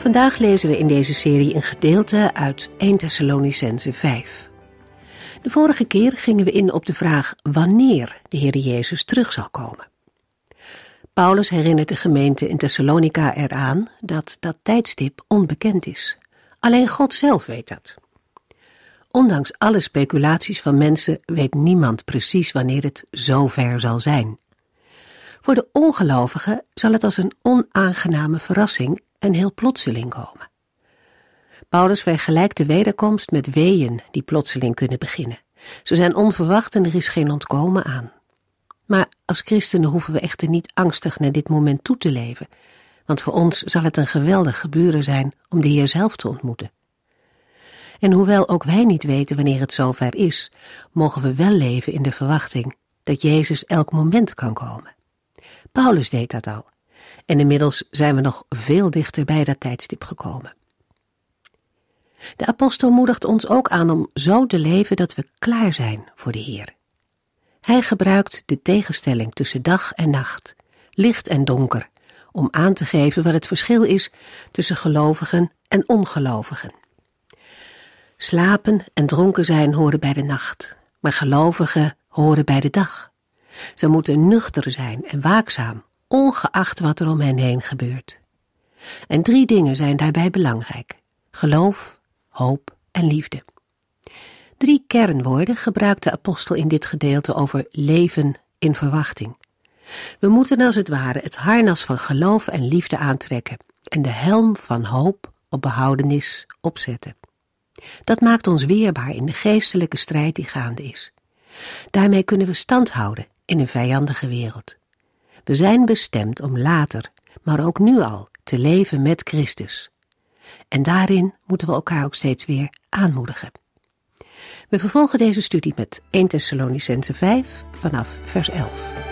Vandaag lezen we in deze serie een gedeelte uit 1 Thessalonicense 5. De vorige keer gingen we in op de vraag wanneer de Heer Jezus terug zal komen. Paulus herinnert de gemeente in Thessalonica eraan dat dat tijdstip onbekend is. Alleen God zelf weet dat. Ondanks alle speculaties van mensen weet niemand precies wanneer het zo ver zal zijn. Voor de ongelovigen zal het als een onaangename verrassing en heel plotseling komen. Paulus vergelijkt de wederkomst met weeën die plotseling kunnen beginnen. Ze zijn onverwacht en er is geen ontkomen aan. Maar als christenen hoeven we echter niet angstig naar dit moment toe te leven, want voor ons zal het een geweldig gebeuren zijn om de Heer zelf te ontmoeten. En hoewel ook wij niet weten wanneer het zover is, mogen we wel leven in de verwachting dat Jezus elk moment kan komen. Paulus deed dat al. En inmiddels zijn we nog veel dichter bij dat tijdstip gekomen. De apostel moedigt ons ook aan om zo te leven dat we klaar zijn voor de Heer. Hij gebruikt de tegenstelling tussen dag en nacht, licht en donker, om aan te geven wat het verschil is tussen gelovigen en ongelovigen. Slapen en dronken zijn horen bij de nacht, maar gelovigen horen bij de dag. Ze moeten nuchter zijn en waakzaam ongeacht wat er om hen heen gebeurt. En drie dingen zijn daarbij belangrijk: geloof, hoop en liefde. Drie kernwoorden gebruikt de apostel in dit gedeelte over leven in verwachting. We moeten als het ware het harnas van geloof en liefde aantrekken en de helm van hoop op behoudenis opzetten. Dat maakt ons weerbaar in de geestelijke strijd die gaande is. Daarmee kunnen we stand houden in een vijandige wereld. We zijn bestemd om later, maar ook nu al, te leven met Christus. En daarin moeten we elkaar ook steeds weer aanmoedigen. We vervolgen deze studie met 1 Thessalonicense 5 vanaf vers 11.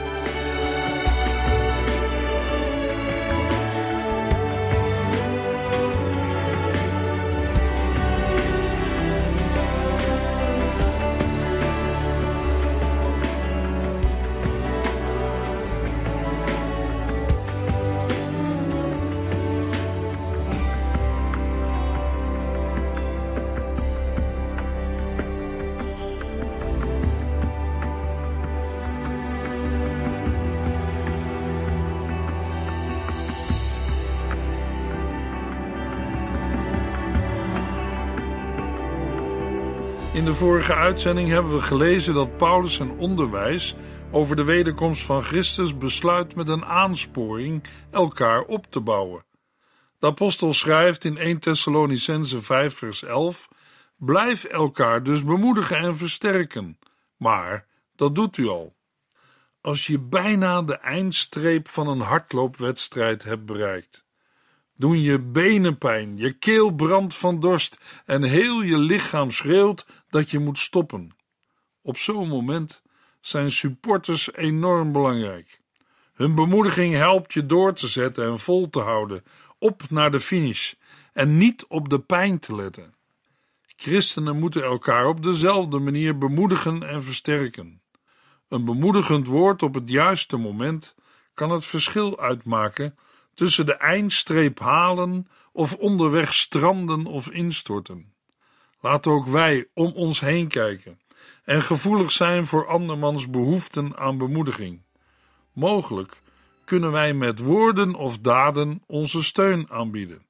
vorige uitzending hebben we gelezen dat Paulus zijn onderwijs over de wederkomst van Christus besluit met een aansporing elkaar op te bouwen. De apostel schrijft in 1 Thessalonicense 5 vers 11 Blijf elkaar dus bemoedigen en versterken, maar dat doet u al. Als je bijna de eindstreep van een hardloopwedstrijd hebt bereikt doen je benen pijn, je keel brandt van dorst en heel je lichaam schreeuwt dat je moet stoppen. Op zo'n moment zijn supporters enorm belangrijk. Hun bemoediging helpt je door te zetten en vol te houden, op naar de finish en niet op de pijn te letten. Christenen moeten elkaar op dezelfde manier bemoedigen en versterken. Een bemoedigend woord op het juiste moment kan het verschil uitmaken tussen de eindstreep halen of onderweg stranden of instorten. Laten ook wij om ons heen kijken en gevoelig zijn voor andermans behoeften aan bemoediging. Mogelijk kunnen wij met woorden of daden onze steun aanbieden.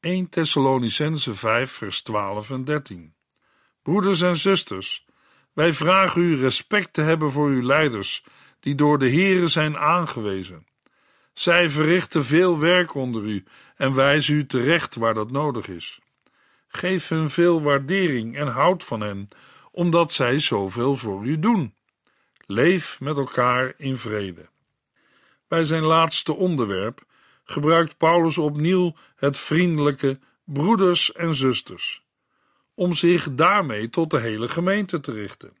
1 Thessalonicense 5, vers 12 en 13. Broeders en zusters, wij vragen u respect te hebben voor uw leiders, die door de Heere zijn aangewezen. Zij verrichten veel werk onder u en wijzen u terecht waar dat nodig is. Geef hun veel waardering en houd van hen, omdat zij zoveel voor u doen. Leef met elkaar in vrede. Bij zijn laatste onderwerp gebruikt Paulus opnieuw het vriendelijke broeders en zusters, om zich daarmee tot de hele gemeente te richten.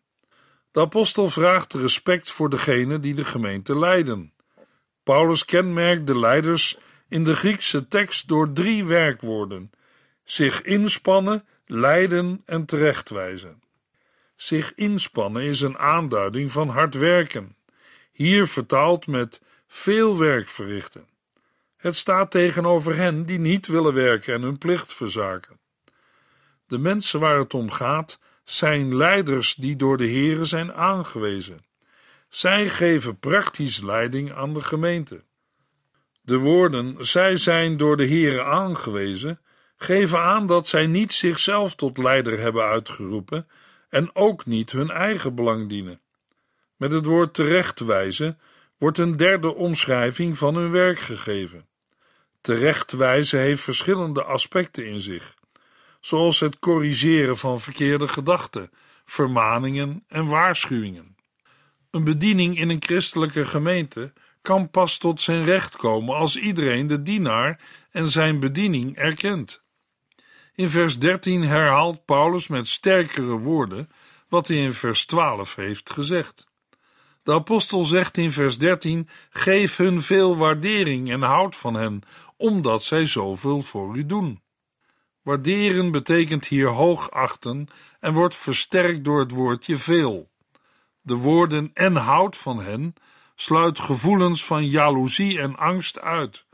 De apostel vraagt respect voor degene die de gemeente leiden. Paulus kenmerkt de leiders in de Griekse tekst door drie werkwoorden: zich inspannen, leiden en terechtwijzen. Zich inspannen is een aanduiding van hard werken, hier vertaald met veel werk verrichten. Het staat tegenover hen die niet willen werken en hun plicht verzaken. De mensen waar het om gaat zijn leiders die door de Heeren zijn aangewezen. Zij geven praktisch leiding aan de gemeente. De woorden zij zijn door de Heeren aangewezen geven aan dat zij niet zichzelf tot leider hebben uitgeroepen en ook niet hun eigen belang dienen. Met het woord terechtwijzen wordt een derde omschrijving van hun werk gegeven. Terechtwijzen heeft verschillende aspecten in zich, zoals het corrigeren van verkeerde gedachten, vermaningen en waarschuwingen. Een bediening in een christelijke gemeente kan pas tot zijn recht komen als iedereen de dienaar en zijn bediening erkent. In vers 13 herhaalt Paulus met sterkere woorden wat hij in vers 12 heeft gezegd. De apostel zegt in vers 13: Geef hun veel waardering en houd van hen, omdat zij zoveel voor u doen. Waarderen betekent hier hoogachten en wordt versterkt door het woordje veel de woorden en houdt van hen, sluit gevoelens van jaloezie en angst uit.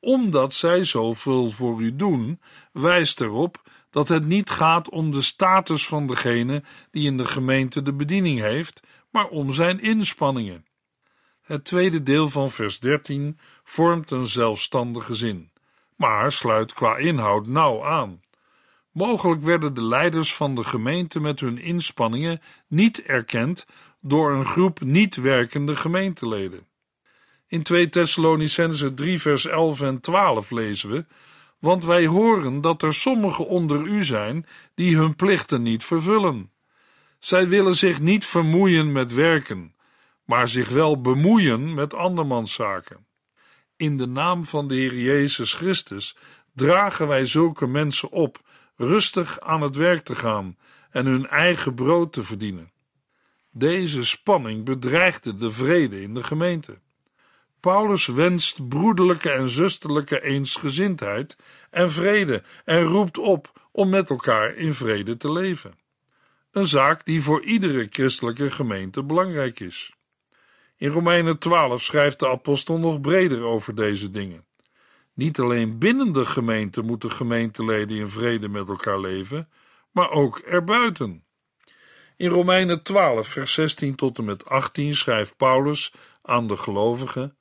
Omdat zij zoveel voor u doen, wijst erop dat het niet gaat om de status van degene die in de gemeente de bediening heeft, maar om zijn inspanningen. Het tweede deel van vers 13 vormt een zelfstandige zin, maar sluit qua inhoud nauw aan. Mogelijk werden de leiders van de gemeente met hun inspanningen niet erkend door een groep niet werkende gemeenteleden. In 2 Thessalonicense 3 vers 11 en 12 lezen we, want wij horen dat er sommigen onder u zijn die hun plichten niet vervullen. Zij willen zich niet vermoeien met werken, maar zich wel bemoeien met andermans zaken. In de naam van de Heer Jezus Christus dragen wij zulke mensen op rustig aan het werk te gaan en hun eigen brood te verdienen. Deze spanning bedreigde de vrede in de gemeente. Paulus wenst broederlijke en zusterlijke eensgezindheid en vrede en roept op om met elkaar in vrede te leven. Een zaak die voor iedere christelijke gemeente belangrijk is. In Romeinen 12 schrijft de apostel nog breder over deze dingen. Niet alleen binnen de gemeente moeten gemeenteleden in vrede met elkaar leven, maar ook erbuiten. In Romeinen 12, vers 16 tot en met 18 schrijft Paulus aan de gelovigen: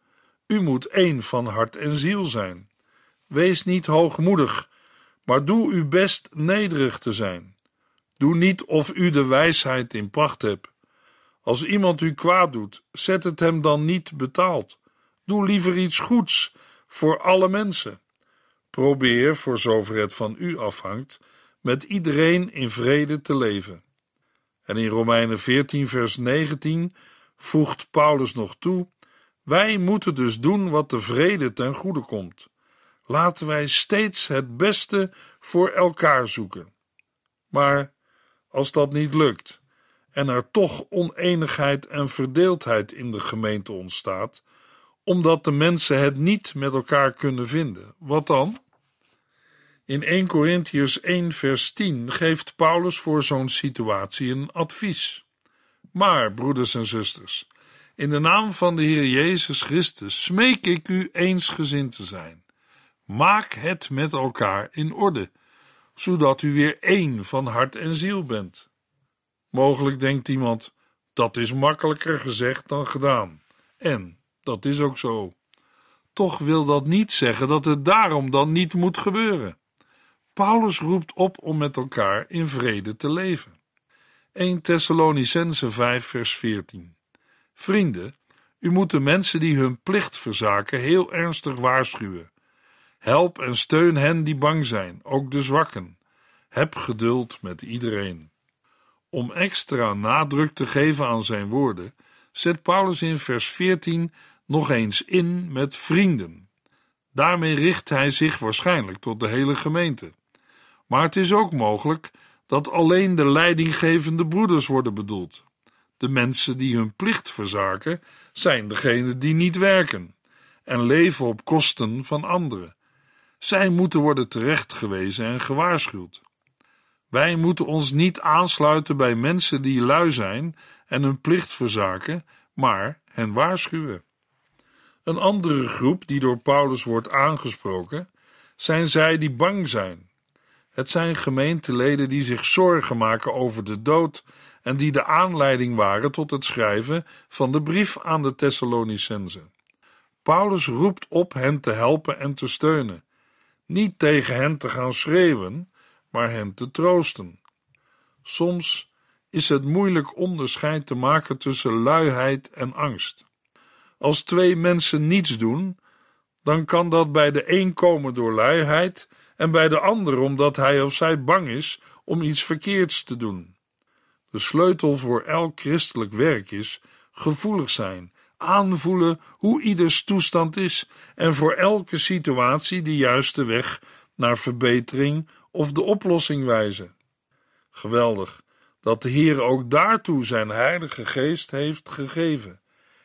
U moet één van hart en ziel zijn. Wees niet hoogmoedig, maar doe uw best nederig te zijn. Doe niet of u de wijsheid in pracht hebt. Als iemand u kwaad doet, zet het hem dan niet betaald. Doe liever iets goeds voor alle mensen. Probeer, voor zover het van u afhangt, met iedereen in vrede te leven. En in Romeinen 14, vers 19 voegt Paulus nog toe: Wij moeten dus doen wat de vrede ten goede komt. Laten wij steeds het beste voor elkaar zoeken. Maar als dat niet lukt en er toch oneenigheid en verdeeldheid in de gemeente ontstaat, omdat de mensen het niet met elkaar kunnen vinden, wat dan? In 1 Corinthians 1, vers 10 geeft Paulus voor zo'n situatie een advies. Maar, broeders en zusters, in de naam van de Heer Jezus Christus smeek ik u eensgezind te zijn. Maak het met elkaar in orde, zodat u weer één van hart en ziel bent. Mogelijk denkt iemand: dat is makkelijker gezegd dan gedaan. En dat is ook zo. Toch wil dat niet zeggen dat het daarom dan niet moet gebeuren. Paulus roept op om met elkaar in vrede te leven. 1 Thessalonicense 5, vers 14. Vrienden, u moet de mensen die hun plicht verzaken heel ernstig waarschuwen. Help en steun hen die bang zijn, ook de zwakken. Heb geduld met iedereen. Om extra nadruk te geven aan zijn woorden, zet Paulus in vers 14 nog eens in met vrienden. Daarmee richt hij zich waarschijnlijk tot de hele gemeente. Maar het is ook mogelijk dat alleen de leidinggevende broeders worden bedoeld. De mensen die hun plicht verzaken zijn degenen die niet werken en leven op kosten van anderen. Zij moeten worden terechtgewezen en gewaarschuwd. Wij moeten ons niet aansluiten bij mensen die lui zijn en hun plicht verzaken, maar hen waarschuwen. Een andere groep die door Paulus wordt aangesproken, zijn zij die bang zijn het zijn gemeenteleden die zich zorgen maken over de dood en die de aanleiding waren tot het schrijven van de brief aan de Thessalonicenzen. Paulus roept op hen te helpen en te steunen, niet tegen hen te gaan schreeuwen, maar hen te troosten. Soms is het moeilijk onderscheid te maken tussen luiheid en angst. Als twee mensen niets doen, dan kan dat bij de een komen door luiheid en bij de ander omdat hij of zij bang is om iets verkeerds te doen. De sleutel voor elk christelijk werk is gevoelig zijn, aanvoelen hoe ieders toestand is en voor elke situatie de juiste weg naar verbetering of de oplossing wijzen. Geweldig dat de Heer ook daartoe zijn Heilige Geest heeft gegeven.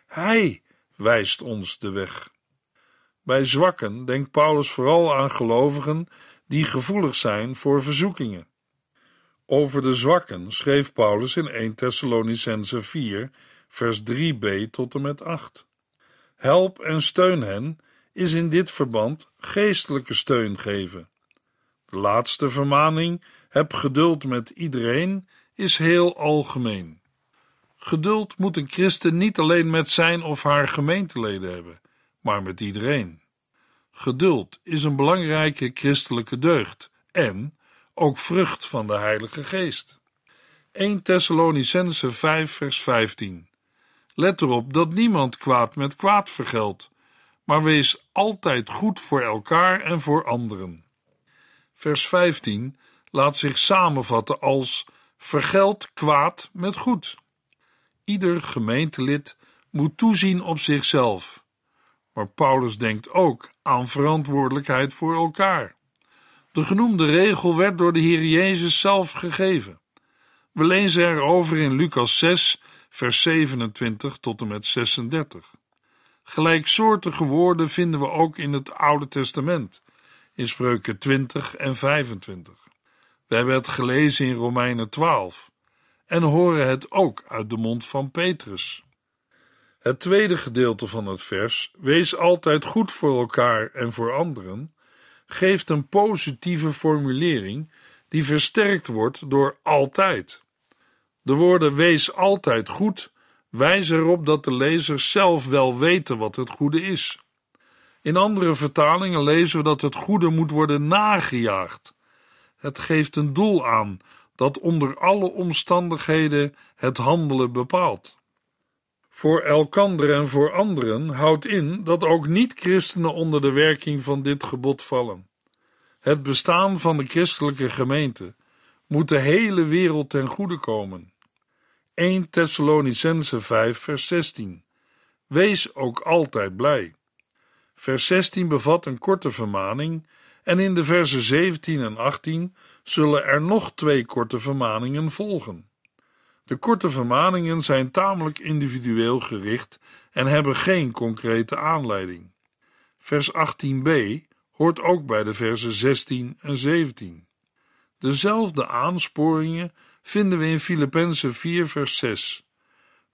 Hij wijst ons de weg. Bij zwakken denkt Paulus vooral aan gelovigen die gevoelig zijn voor verzoekingen. Over de zwakken schreef Paulus in 1 Thessalonicense 4, vers 3b tot en met 8. Help en steun hen is in dit verband geestelijke steun geven. De laatste vermaning, heb geduld met iedereen, is heel algemeen. Geduld moet een christen niet alleen met zijn of haar gemeenteleden hebben, maar met iedereen. Geduld is een belangrijke christelijke deugd en ook vrucht van de Heilige Geest. 1 Thessalonicense 5, vers 15. Let erop dat niemand kwaad met kwaad vergeldt, maar wees altijd goed voor elkaar en voor anderen. Vers 15 laat zich samenvatten als vergeld kwaad met goed. Ieder gemeentelid moet toezien op zichzelf maar Paulus denkt ook aan verantwoordelijkheid voor elkaar. De genoemde regel werd door de Heer Jezus zelf gegeven. We lezen erover in Lucas 6, vers 27 tot en met 36. Gelijksoortige woorden vinden we ook in het Oude Testament, in spreuken 20 en 25. We hebben het gelezen in Romeinen 12 en horen het ook uit de mond van Petrus. Het tweede gedeelte van het vers, wees altijd goed voor elkaar en voor anderen, geeft een positieve formulering die versterkt wordt door altijd. De woorden wees altijd goed wijzen erop dat de lezers zelf wel weten wat het goede is. In andere vertalingen lezen we dat het goede moet worden nagejaagd. Het geeft een doel aan dat onder alle omstandigheden het handelen bepaalt voor elkander en voor anderen houdt in dat ook niet-christenen onder de werking van dit gebod vallen. Het bestaan van de christelijke gemeente moet de hele wereld ten goede komen. 1 Thessalonicense 5, vers 16. Wees ook altijd blij. Vers 16 bevat een korte vermaning, en in de versen 17 en 18 zullen er nog twee korte vermaningen volgen. De korte vermaningen zijn tamelijk individueel gericht en hebben geen concrete aanleiding. Vers 18b hoort ook bij de versen 16 en 17. Dezelfde aansporingen vinden we in Filippenzen 4, vers 6.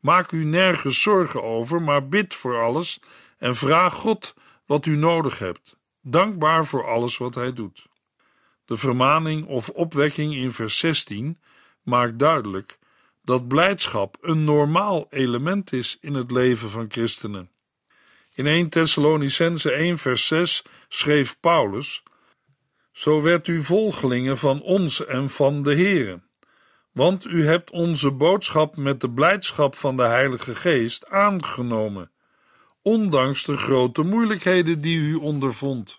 Maak u nergens zorgen over, maar bid voor alles en vraag God wat u nodig hebt, dankbaar voor alles wat Hij doet. De vermaning of opwekking in vers 16 maakt duidelijk dat blijdschap een normaal element is in het leven van christenen. In 1 Thessalonicense 1 vers 6 schreef Paulus: Zo werd u volgelingen van ons en van de Heeren, want u hebt onze boodschap met de blijdschap van de Heilige Geest aangenomen, ondanks de grote moeilijkheden die u ondervond.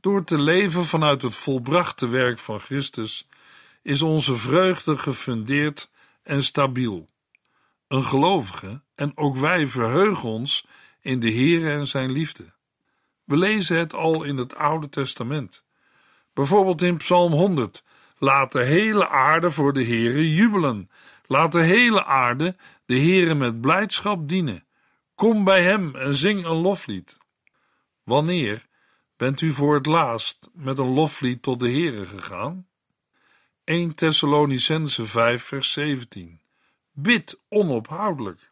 Door te leven vanuit het volbrachte werk van Christus is onze vreugde gefundeerd en stabiel. Een gelovige, en ook wij verheugen ons in de Heer en zijn liefde. We lezen het al in het Oude Testament. Bijvoorbeeld in Psalm 100. Laat de hele aarde voor de Heere jubelen. Laat de hele aarde de Heere met blijdschap dienen. Kom bij hem en zing een loflied. Wanneer bent u voor het laatst met een loflied tot de Heere gegaan? 1 Thessalonicense 5, vers 17. Bid onophoudelijk.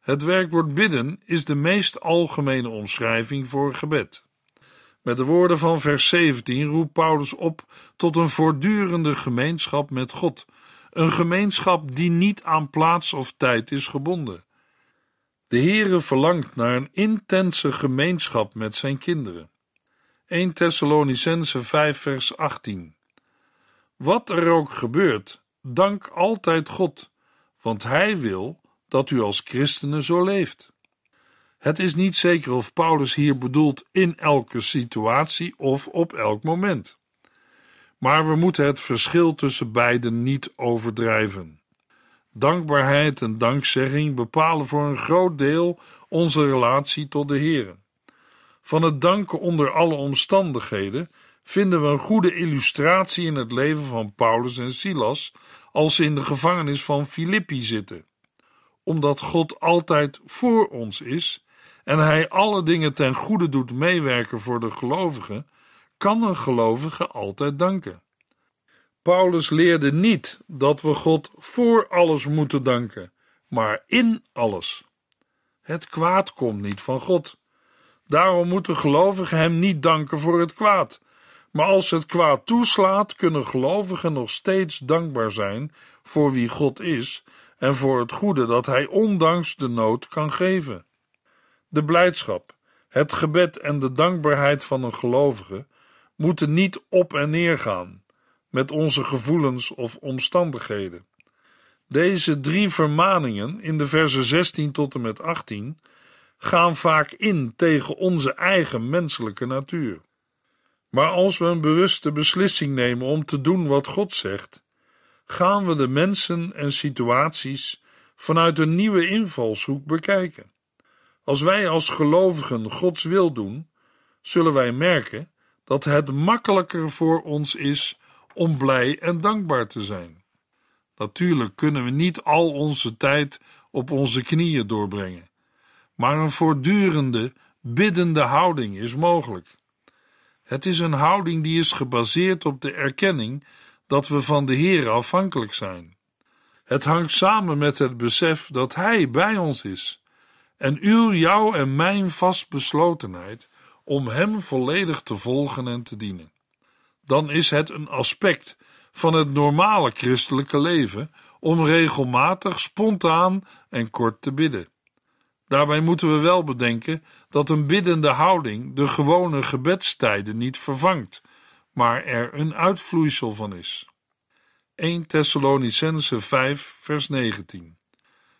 Het werkwoord bidden is de meest algemene omschrijving voor gebed. Met de woorden van vers 17 roept Paulus op tot een voortdurende gemeenschap met God, een gemeenschap die niet aan plaats of tijd is gebonden. De Heere verlangt naar een intense gemeenschap met zijn kinderen. 1 Thessalonicense 5 vers 18 wat er ook gebeurt, dank altijd God, want Hij wil dat u als christenen zo leeft. Het is niet zeker of Paulus hier bedoelt in elke situatie of op elk moment. Maar we moeten het verschil tussen beiden niet overdrijven. Dankbaarheid en dankzegging bepalen voor een groot deel onze relatie tot de Heer. Van het danken onder alle omstandigheden vinden we een goede illustratie in het leven van Paulus en Silas als ze in de gevangenis van Filippi zitten. Omdat God altijd voor ons is en hij alle dingen ten goede doet meewerken voor de gelovigen, kan een gelovige altijd danken. Paulus leerde niet dat we God voor alles moeten danken, maar in alles. Het kwaad komt niet van God. Daarom moeten gelovigen hem niet danken voor het kwaad, maar als het kwaad toeslaat, kunnen gelovigen nog steeds dankbaar zijn voor wie God is en voor het goede dat Hij ondanks de nood kan geven. De blijdschap, het gebed en de dankbaarheid van een gelovige moeten niet op en neer gaan met onze gevoelens of omstandigheden. Deze drie vermaningen in de versen 16 tot en met 18 gaan vaak in tegen onze eigen menselijke natuur. Maar als we een bewuste beslissing nemen om te doen wat God zegt, gaan we de mensen en situaties vanuit een nieuwe invalshoek bekijken. Als wij als gelovigen Gods wil doen, zullen wij merken dat het makkelijker voor ons is om blij en dankbaar te zijn. Natuurlijk kunnen we niet al onze tijd op onze knieën doorbrengen, maar een voortdurende, biddende houding is mogelijk. Het is een houding die is gebaseerd op de erkenning dat we van de Heer afhankelijk zijn. Het hangt samen met het besef dat Hij bij ons is en uw, jouw en mijn vastbeslotenheid om Hem volledig te volgen en te dienen. Dan is het een aspect van het normale christelijke leven om regelmatig, spontaan en kort te bidden. Daarbij moeten we wel bedenken dat een biddende houding de gewone gebedstijden niet vervangt, maar er een uitvloeisel van is. 1 Thessalonicense 5, vers 19.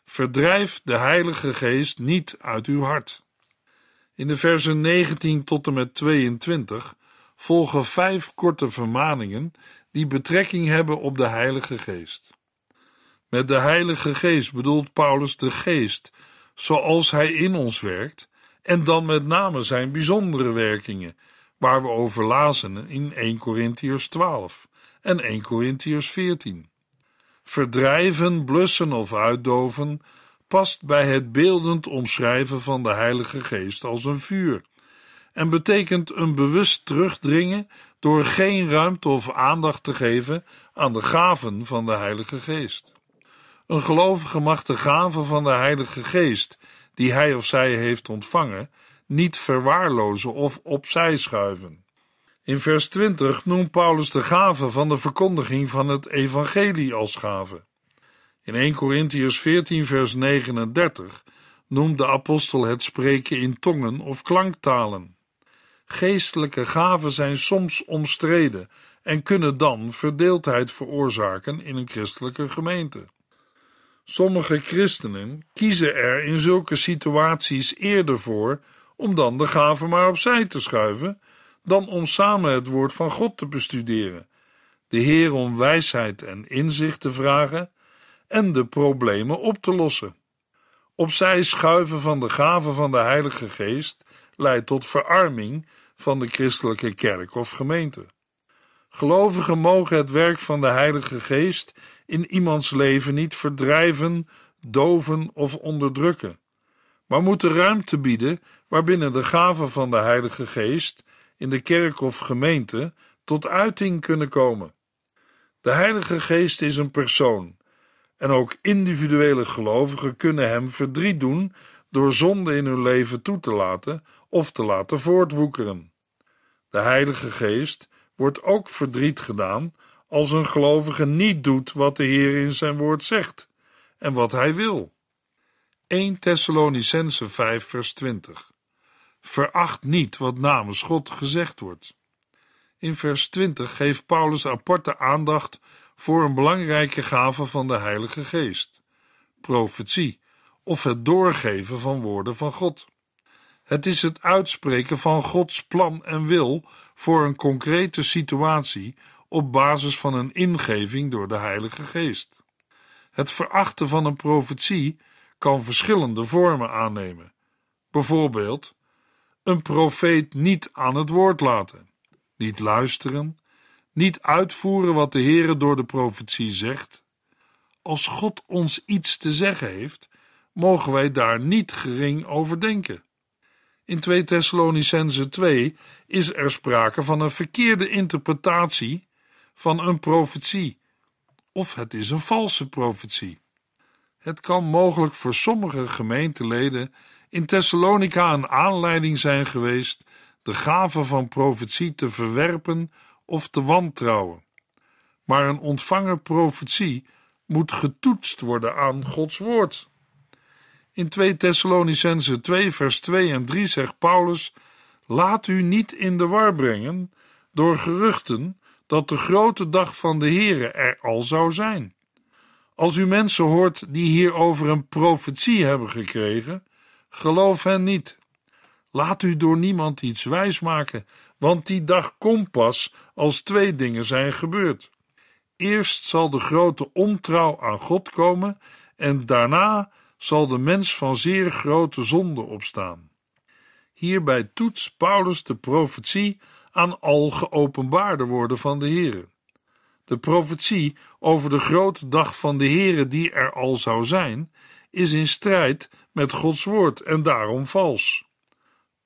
Verdrijf de Heilige Geest niet uit uw hart. In de versen 19 tot en met 22 volgen vijf korte vermaningen die betrekking hebben op de Heilige Geest. Met de Heilige Geest bedoelt Paulus de Geest, zoals Hij in ons werkt en dan met name zijn bijzondere werkingen, waar we over lazen in 1 Corinthiërs 12 en 1 Corinthiërs 14. Verdrijven, blussen of uitdoven past bij het beeldend omschrijven van de Heilige Geest als een vuur en betekent een bewust terugdringen door geen ruimte of aandacht te geven aan de gaven van de Heilige Geest. Een gelovige mag de gaven van de Heilige Geest die hij of zij heeft ontvangen niet verwaarlozen of opzij schuiven. In vers 20 noemt Paulus de gave van de verkondiging van het evangelie als gave. In 1 Corinthians 14 vers 39 noemt de apostel het spreken in tongen of klanktalen. Geestelijke gaven zijn soms omstreden en kunnen dan verdeeldheid veroorzaken in een christelijke gemeente. Sommige christenen kiezen er in zulke situaties eerder voor om dan de gave maar opzij te schuiven, dan om samen het woord van God te bestuderen, de Heer om wijsheid en inzicht te vragen en de problemen op te lossen. Opzij schuiven van de gave van de Heilige Geest leidt tot verarming van de christelijke kerk of gemeente. Gelovigen mogen het werk van de Heilige Geest in iemands leven niet verdrijven, doven of onderdrukken, maar moeten ruimte bieden waarbinnen de gaven van de Heilige Geest in de kerk of gemeente tot uiting kunnen komen. De Heilige Geest is een persoon en ook individuele gelovigen kunnen hem verdriet doen door zonde in hun leven toe te laten of te laten voortwoekeren. De Heilige Geest wordt ook verdriet gedaan als een gelovige niet doet wat de Heer in zijn woord zegt en wat hij wil. 1 Thessalonicense 5 vers 20 Veracht niet wat namens God gezegd wordt. In vers 20 geeft Paulus aparte aandacht voor een belangrijke gave van de Heilige Geest, profetie of het doorgeven van woorden van God. Het is het uitspreken van Gods plan en wil voor een concrete situatie op basis van een ingeving door de Heilige Geest. Het verachten van een profetie kan verschillende vormen aannemen. Bijvoorbeeld een profeet niet aan het woord laten, niet luisteren, niet uitvoeren wat de Heere door de profetie zegt. Als God ons iets te zeggen heeft, mogen wij daar niet gering over denken. In 2 Thessalonicense 2 is er sprake van een verkeerde interpretatie van een profetie, of het is een valse profetie. Het kan mogelijk voor sommige gemeenteleden in Thessalonica een aanleiding zijn geweest de gave van profetie te verwerpen of te wantrouwen. Maar een ontvangen profetie moet getoetst worden aan Gods woord. In 2 Thessalonicense 2 vers 2 en 3 zegt Paulus: Laat u niet in de war brengen door geruchten dat de grote dag van de Heere er al zou zijn. Als u mensen hoort die hierover een profetie hebben gekregen, geloof hen niet. Laat u door niemand iets wijsmaken, want die dag komt pas als twee dingen zijn gebeurd. Eerst zal de grote ontrouw aan God komen en daarna zal de mens van zeer grote zonde opstaan. Hierbij toetst Paulus de profetie aan al geopenbaarde worden van de Heere. De profetie over de grote dag van de Heere die er al zou zijn, is in strijd met Gods woord en daarom vals.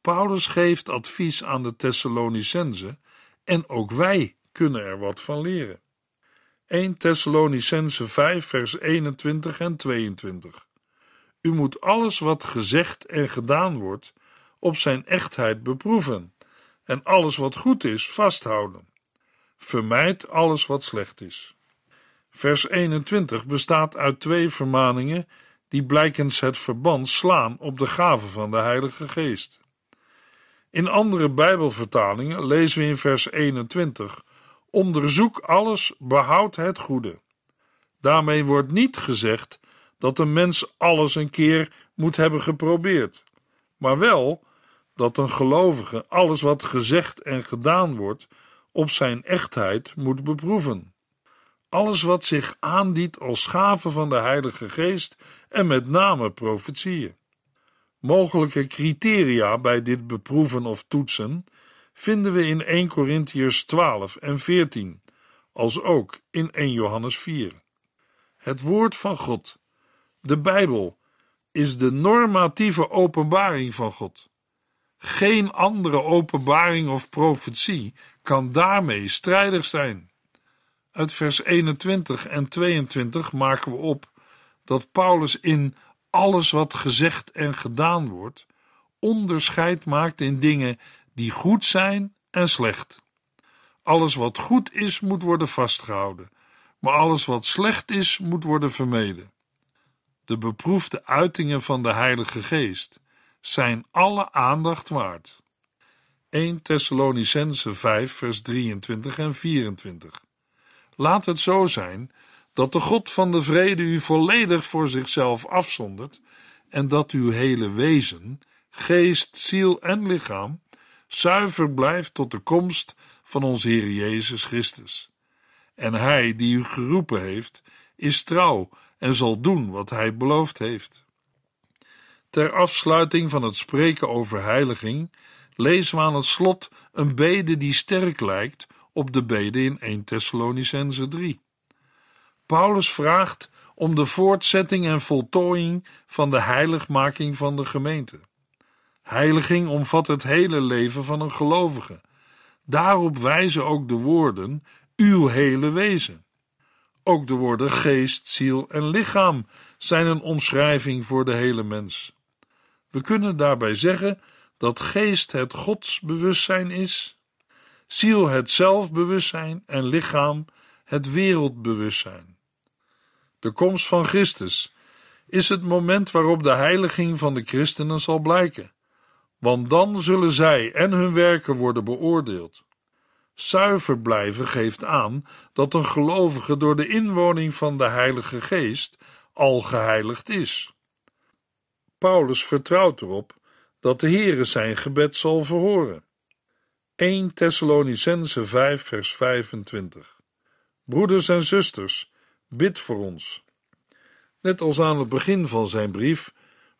Paulus geeft advies aan de Thessalonicenzen en ook wij kunnen er wat van leren. 1 Thessalonicense 5 vers 21 en 22 U moet alles wat gezegd en gedaan wordt op zijn echtheid beproeven en alles wat goed is vasthouden. Vermijd alles wat slecht is. Vers 21 bestaat uit twee vermaningen die blijkens het verband slaan op de gave van de Heilige Geest. In andere Bijbelvertalingen lezen we in vers 21: Onderzoek alles, behoud het goede. Daarmee wordt niet gezegd dat een mens alles een keer moet hebben geprobeerd, maar wel dat een gelovige alles wat gezegd en gedaan wordt op zijn echtheid moet beproeven. Alles wat zich aandient als gave van de Heilige Geest en met name profetieën. Mogelijke criteria bij dit beproeven of toetsen vinden we in 1 Korintiërs 12 en 14, als ook in 1 Johannes 4. Het woord van God, de Bijbel, is de normatieve openbaring van God. Geen andere openbaring of profetie kan daarmee strijdig zijn. Uit vers 21 en 22 maken we op dat Paulus in alles wat gezegd en gedaan wordt onderscheid maakt in dingen die goed zijn en slecht. Alles wat goed is, moet worden vastgehouden, maar alles wat slecht is, moet worden vermeden. De beproefde uitingen van de Heilige Geest zijn alle aandacht waard. 1 Thessalonicense 5, vers 23 en 24. Laat het zo zijn dat de God van de vrede u volledig voor zichzelf afzondert en dat uw hele wezen, geest, ziel en lichaam zuiver blijft tot de komst van onze Heer Jezus Christus. En Hij die u geroepen heeft, is trouw en zal doen wat Hij beloofd heeft. Ter afsluiting van het spreken over heiliging lezen we aan het slot een bede die sterk lijkt op de bede in 1 Thessalonicense 3. Paulus vraagt om de voortzetting en voltooiing van de heiligmaking van de gemeente. Heiliging omvat het hele leven van een gelovige. Daarop wijzen ook de woorden uw hele wezen. Ook de woorden geest, ziel en lichaam zijn een omschrijving voor de hele mens. We kunnen daarbij zeggen dat geest het godsbewustzijn is, ziel het zelfbewustzijn en lichaam het wereldbewustzijn. De komst van Christus is het moment waarop de heiliging van de christenen zal blijken, want dan zullen zij en hun werken worden beoordeeld. Zuiver blijven geeft aan dat een gelovige door de inwoning van de Heilige Geest al geheiligd is. Paulus vertrouwt erop dat de Heere zijn gebed zal verhoren. 1 Thessalonicense 5 vers 25 Broeders en zusters, bid voor ons. Net als aan het begin van zijn brief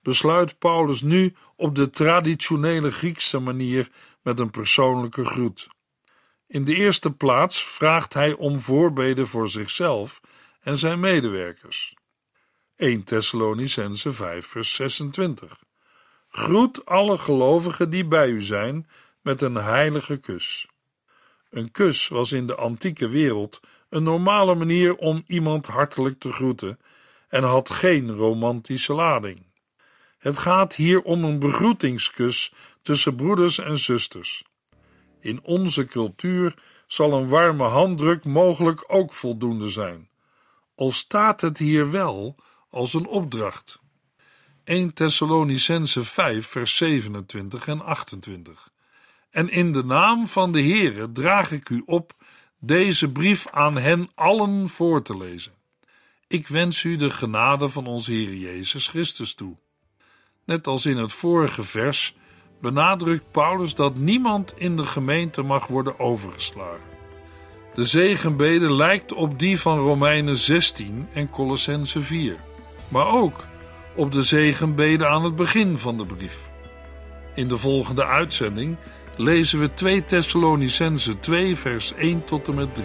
besluit Paulus nu op de traditionele Griekse manier met een persoonlijke groet. In de eerste plaats vraagt hij om voorbeden voor zichzelf en zijn medewerkers. 1 Thessalonicense 5, vers 26. Groet alle gelovigen die bij u zijn met een heilige kus. Een kus was in de antieke wereld een normale manier om iemand hartelijk te groeten en had geen romantische lading. Het gaat hier om een begroetingskus tussen broeders en zusters. In onze cultuur zal een warme handdruk mogelijk ook voldoende zijn. Al staat het hier wel als een opdracht. 1 Thessalonicense 5, vers 27 en 28. En in de naam van de Heere draag ik u op deze brief aan hen allen voor te lezen. Ik wens u de genade van onze Heer Jezus Christus toe. Net als in het vorige vers benadrukt Paulus dat niemand in de gemeente mag worden overgeslagen. De zegenbede lijkt op die van Romeinen 16 en Colossense 4 maar ook op de zegenbeden aan het begin van de brief. In de volgende uitzending lezen we 2 Thessalonicense 2 vers 1 tot en met 3.